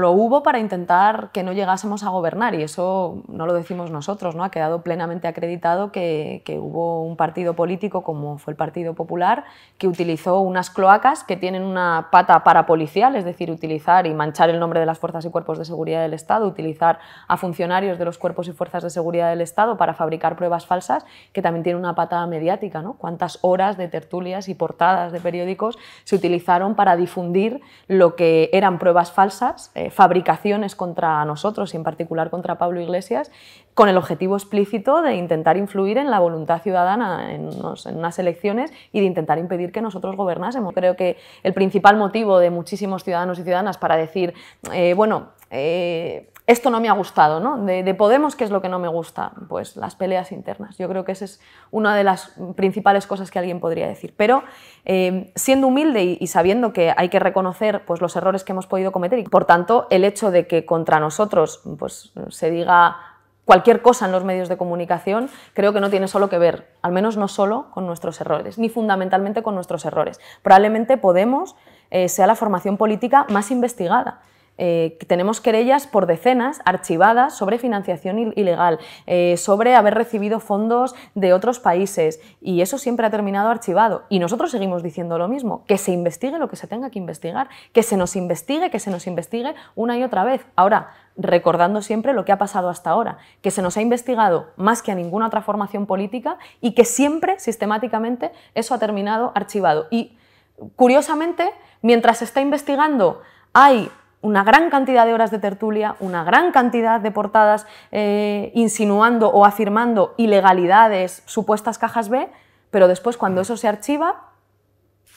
Lo hubo para intentar que no llegásemos a gobernar y eso no lo decimos nosotros, ¿no? ha quedado plenamente acreditado que, hubo un partido político como fue el Partido Popular que utilizó unas cloacas que tienen una pata para policial, es decir, utilizar y manchar el nombre de las fuerzas y cuerpos de seguridad del Estado, utilizar a funcionarios de los cuerpos y fuerzas de seguridad del Estado para fabricar pruebas falsas, que también tiene una pata mediática. ¿no? ¿Cuántas horas de tertulias y portadas de periódicos se utilizaron para difundir lo que eran pruebas falsas? Eh, fabricaciones contra nosotros y en particular contra Pablo Iglesias, con el objetivo explícito de intentar influir en la voluntad ciudadana en, unas elecciones y de intentar impedir que nosotros gobernásemos. Creo que el principal motivo de muchísimos ciudadanos y ciudadanas para decir, eh, bueno, eh, esto no me ha gustado, ¿no? De, Podemos, ¿qué es lo que no me gusta? Pues las peleas internas. Yo creo que esa es una de las principales cosas que alguien podría decir. Pero eh, siendo humilde y, sabiendo que hay que reconocer pues, los errores que hemos podido cometer y, por tanto, el hecho de que contra nosotros pues, se diga cualquier cosa en los medios de comunicación, creo que no tiene solo que ver, al menos no solo con nuestros errores, ni fundamentalmente con nuestros errores. Probablemente Podemos eh, sea la formación política más investigada eh, tenemos querellas por decenas archivadas sobre financiación ilegal, eh, sobre haber recibido fondos de otros países y eso siempre ha terminado archivado. Y nosotros seguimos diciendo lo mismo, que se investigue lo que se tenga que investigar, que se nos investigue, que se nos investigue una y otra vez. Ahora, recordando siempre lo que ha pasado hasta ahora, que se nos ha investigado más que a ninguna otra formación política y que siempre, sistemáticamente, eso ha terminado archivado. Y, curiosamente, mientras se está investigando, hay una gran cantidad de horas de tertulia, una gran cantidad de portadas eh, insinuando o afirmando ilegalidades, supuestas cajas B, pero después cuando eso se archiva,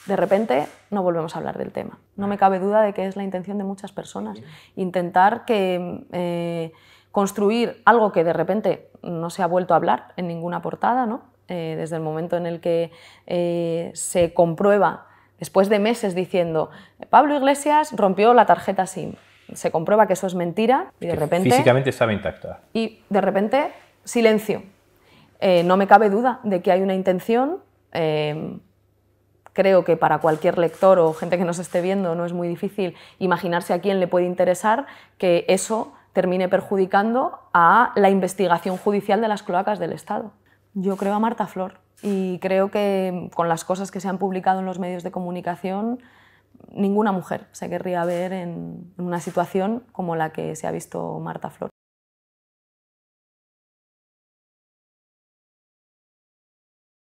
de repente no volvemos a hablar del tema. No me cabe duda de que es la intención de muchas personas, intentar que... Eh, construir algo que de repente no se ha vuelto a hablar en ninguna portada, ¿no? Eh, desde el momento en el que se comprueba después de meses diciendo, Pablo Iglesias rompió la tarjeta SIM. Se comprueba que eso es mentira y de repente... Físicamente estaba intacta. Y de repente, silencio. Eh, no me cabe duda de que hay una intención. Eh, creo que para cualquier lector o gente que nos esté viendo no es muy difícil imaginarse a quién le puede interesar que eso termine perjudicando a la investigación judicial de las cloacas del Estado. Yo creo a Marta Flor y creo que con las cosas que se han publicado en los medios de comunicación, ninguna mujer se querría ver en una situación como la que se ha visto Marta Flor.